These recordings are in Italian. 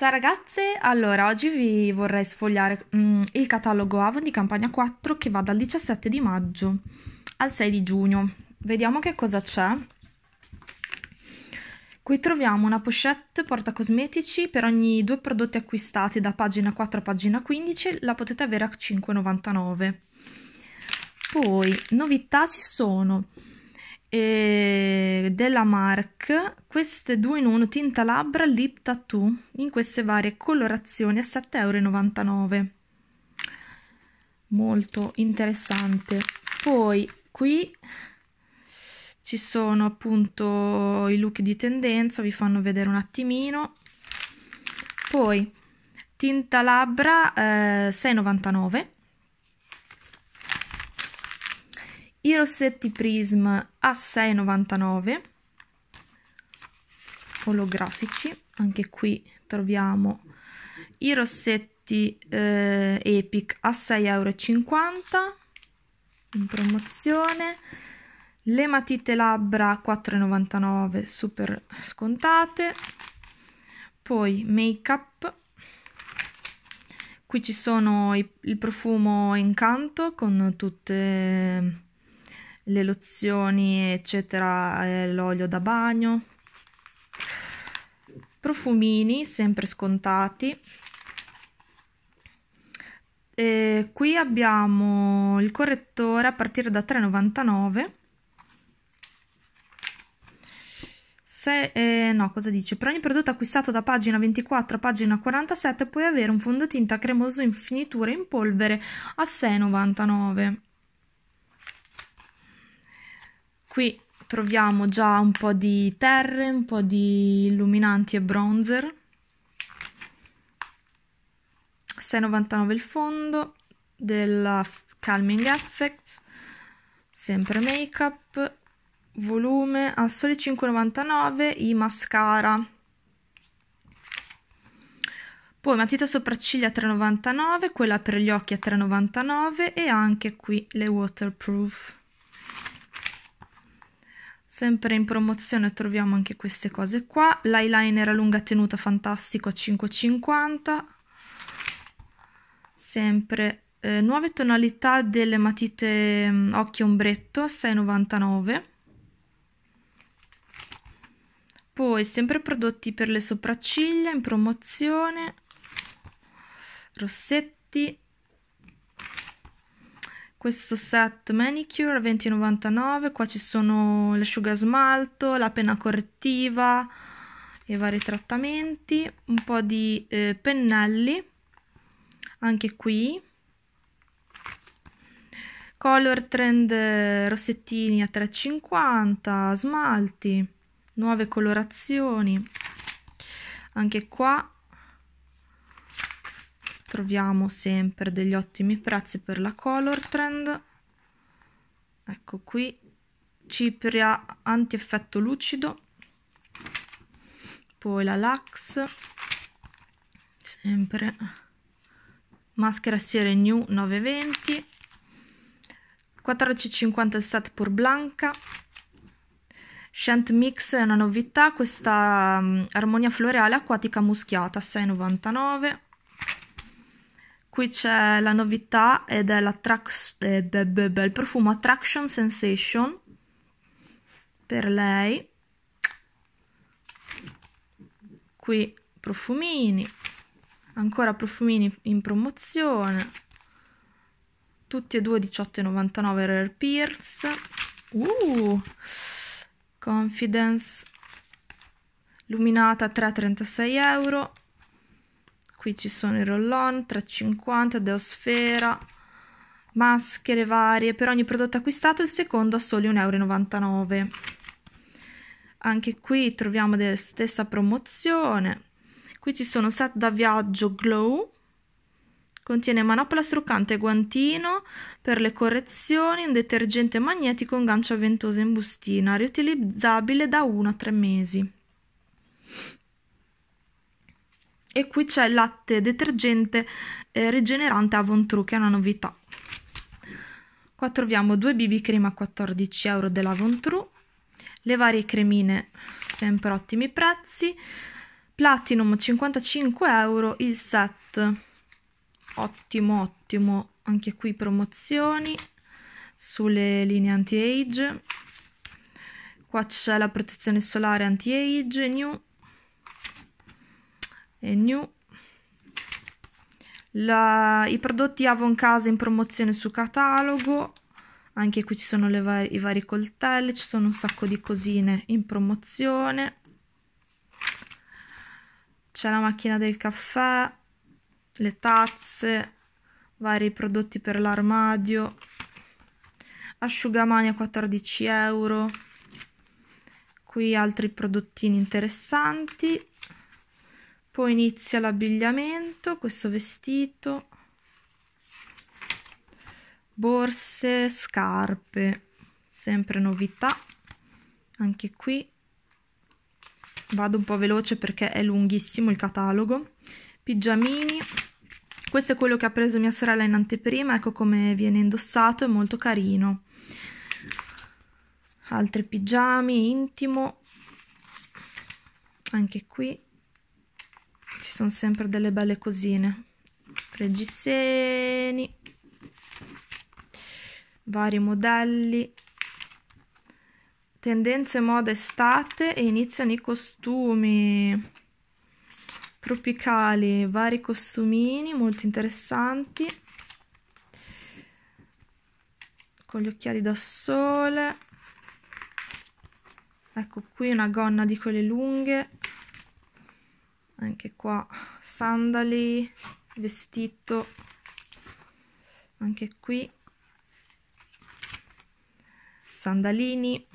Ciao ragazze, allora oggi vi vorrei sfogliare mm, il catalogo Avon di Campagna 4 che va dal 17 di maggio al 6 di giugno. Vediamo che cosa c'è. Qui troviamo una pochette porta cosmetici per ogni due prodotti acquistati da pagina 4 a pagina 15, la potete avere a 5,99. Poi novità ci sono e della MARC queste due in uno tinta labbra lip tattoo in queste varie colorazioni a 7,99 euro molto interessante poi qui ci sono appunto i look di tendenza vi fanno vedere un attimino poi tinta labbra eh, 6,99 i rossetti Prism a 6,99 olografici anche qui troviamo i rossetti eh, Epic a 6,50 euro in promozione le matite labbra 4,99 super scontate poi make up qui ci sono i, il profumo incanto con tutte le lozioni, eccetera, eh, l'olio da bagno, profumini sempre scontati. E qui abbiamo il correttore a partire da 3,99. Se, eh, no, cosa dice? Per ogni prodotto acquistato da pagina 24 a pagina 47 puoi avere un fondotinta cremoso in finitura in polvere a 6,99. qui troviamo già un po' di terre, un po' di illuminanti e bronzer. 6,99 il fondo della Calming Effects, sempre make up, volume a soli 5,99 i mascara. Poi matita sopracciglia 3,99, quella per gli occhi a 3,99 e anche qui le waterproof. Sempre in promozione troviamo anche queste cose qua. L'eyeliner a lunga tenuta fantastico a 5,50. Sempre eh, nuove tonalità delle matite mh, mm, occhi ombretto a 6,99. Poi sempre prodotti per le sopracciglia in promozione. Rossetti questo set manicure 20,99 qua ci sono l'asciugasmalto, la penna correttiva e vari trattamenti un po' di eh, pennelli anche qui color trend eh, rossettini a 3,50 smalti nuove colorazioni anche qua troviamo sempre degli ottimi prezzi per la Color Trend. Ecco qui, cipria anti-effetto lucido. Poi la Lux, sempre maschera serie New 920. 14,50 il set pur blanca. Shant Mix è una novità, questa um, armonia floreale acquatica muschiata, 6,99 Qui c'è la novità ed è eh, beh, beh, beh, il profumo Attraction Sensation per lei. Qui profumini, ancora profumini in promozione. Tutti e due 18,99 Rare Pierce. Uh, confidence. Luminata 3,36 euro qui ci sono i roll-on, 3,50, Deosfera, maschere varie, per ogni prodotto acquistato il secondo a soli 1,99 euro. Anche qui troviamo della stessa promozione. Qui ci sono set da viaggio Glow, contiene manopola struccante guantino per le correzioni, un detergente magnetico, un gancio a ventosa in bustina, riutilizzabile da 1 a 3 mesi e qui c'è il latte detergente eh, regenerante Avon True che è una novità qua troviamo due BB cream a 14 euro dell'Avon True le varie cremine sempre ottimi prezzi Platinum 55 euro il set ottimo ottimo anche qui promozioni sulle linee anti-age qua c'è la protezione solare anti-age new e eh, new la, I prodotti Avon Casa in promozione su catalogo, anche qui ci sono var i vari coltelli, ci sono un sacco di cosine in promozione. C'è la macchina del caffè, le tazze, vari prodotti per l'armadio, asciugamani a 14 euro. Qui altri prodottini interessanti poi inizia l'abbigliamento questo vestito borse scarpe sempre novità anche qui vado un po' veloce perché è lunghissimo il catalogo pigiamini questo è quello che ha preso mia sorella in anteprima ecco come viene indossato è molto carino altri pigiami intimo anche qui sono sempre delle belle cosine reggiseni vari modelli tendenze moda estate e iniziano i costumi tropicali vari costumini molto interessanti con gli occhiali da sole ecco qui una gonna di quelle lunghe anche qua sandali vestito anche qui sandalini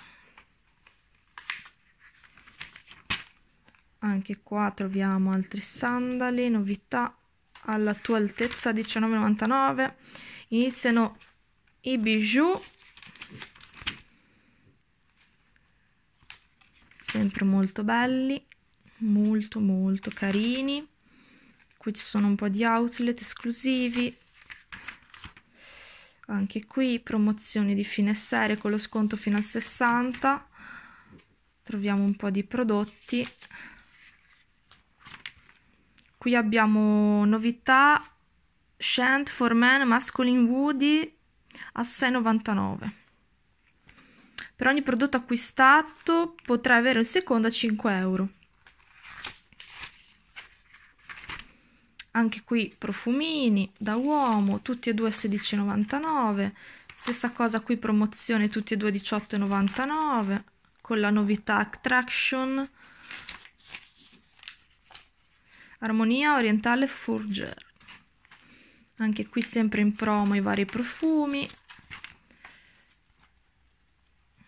anche qua troviamo altri sandali novità alla tua altezza 19,99 iniziano i bijou sempre molto belli molto molto carini qui ci sono un po' di outlet esclusivi anche qui promozioni di fine serie con lo sconto fino al 60 troviamo un po' di prodotti qui abbiamo novità Shant for Men Masculine Woody a 6,99 per ogni prodotto acquistato potrà avere il secondo a 5 euro anche qui profumini da uomo, tutti e due 16,99. Stessa cosa qui promozione, tutti e due 18,99 con la novità Attraction. Armonia Orientale Forger, Anche qui sempre in promo i vari profumi.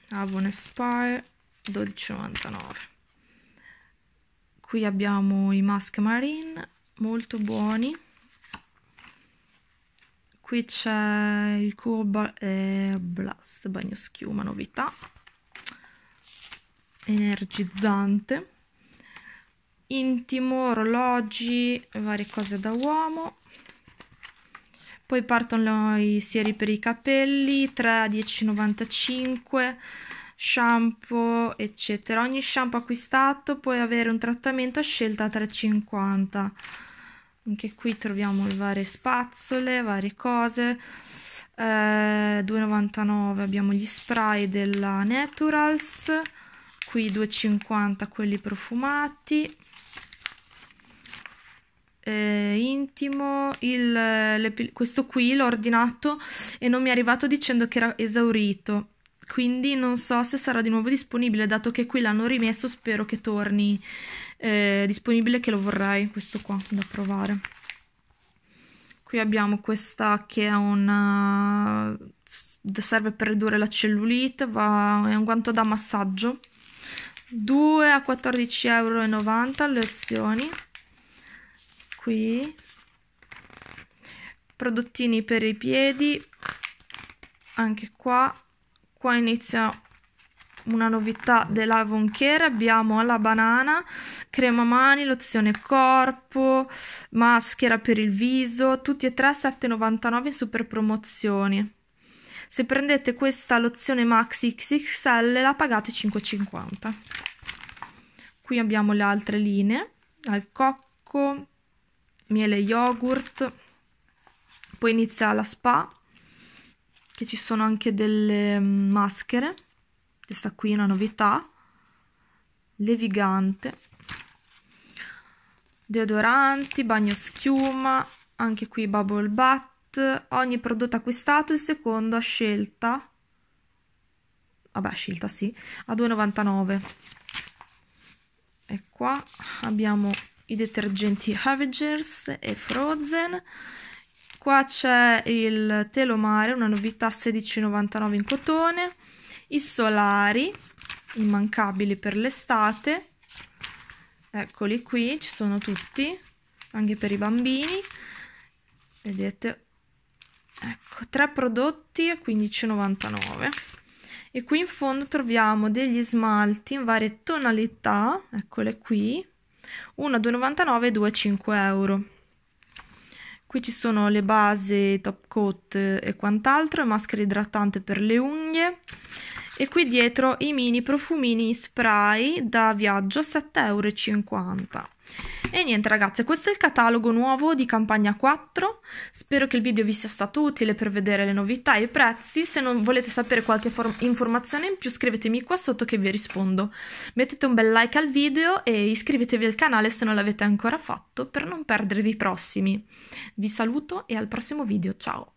Avon Aspire 12,99. Qui abbiamo i Mask Marine molto buoni qui c'è il curva eh, blast bagno schiuma novità energizzante intimo orologi varie cose da uomo poi partono i sieri per i capelli 3 a 10,95 shampoo, eccetera. Ogni shampoo acquistato può avere un trattamento a scelta a 3,50. Anche qui troviamo varie spazzole, varie cose. Eh, 2,99 abbiamo gli spray della Naturals. Qui 2,50 quelli profumati. Eh, intimo il, le, questo qui l'ho ordinato e non mi è arrivato dicendo che era esaurito quindi non so se sarà di nuovo disponibile, dato che qui l'hanno rimesso, spero che torni eh, disponibile, che lo vorrei, questo qua, da provare. Qui abbiamo questa che è una... Eh, serve per ridurre la cellulite, va... è un guanto da massaggio, 2 a 14,90 euro le azioni, qui, prodottini per i piedi, anche qua qua inizia una novità della Vonchiera abbiamo la banana, crema mani, lozione corpo, maschera per il viso, tutti e tre 7,99 in super promozioni. Se prendete questa lozione Max XXL la pagate 5,50. Qui abbiamo le altre linee, al cocco, miele yogurt, poi inizia la spa, che ci sono anche delle mm, maschere questa qui è una novità levigante deodoranti, bagno schiuma anche qui bubble bath ogni prodotto acquistato il secondo a scelta vabbè scelta sì a 2,99 e qua abbiamo i detergenti Havagers e Frozen Qua c'è il telomare, una novità 16,99 in cotone, i solari, immancabili per l'estate, eccoli qui, ci sono tutti, anche per i bambini, vedete, ecco, tre prodotti a 15,99 e qui in fondo troviamo degli smalti in varie tonalità, eccole qui, una 2,99 e 2,5 euro. Qui ci sono le base, top coat e quant'altro, maschere idratante per le unghie e qui dietro i mini profumini spray da viaggio 7,50 euro. E niente ragazze, questo è il catalogo nuovo di Campagna 4, spero che il video vi sia stato utile per vedere le novità e i prezzi, se non volete sapere qualche informazione in più scrivetemi qua sotto che vi rispondo. Mettete un bel like al video e iscrivetevi al canale se non l'avete ancora fatto per non perdervi i prossimi. Vi saluto e al prossimo video, ciao!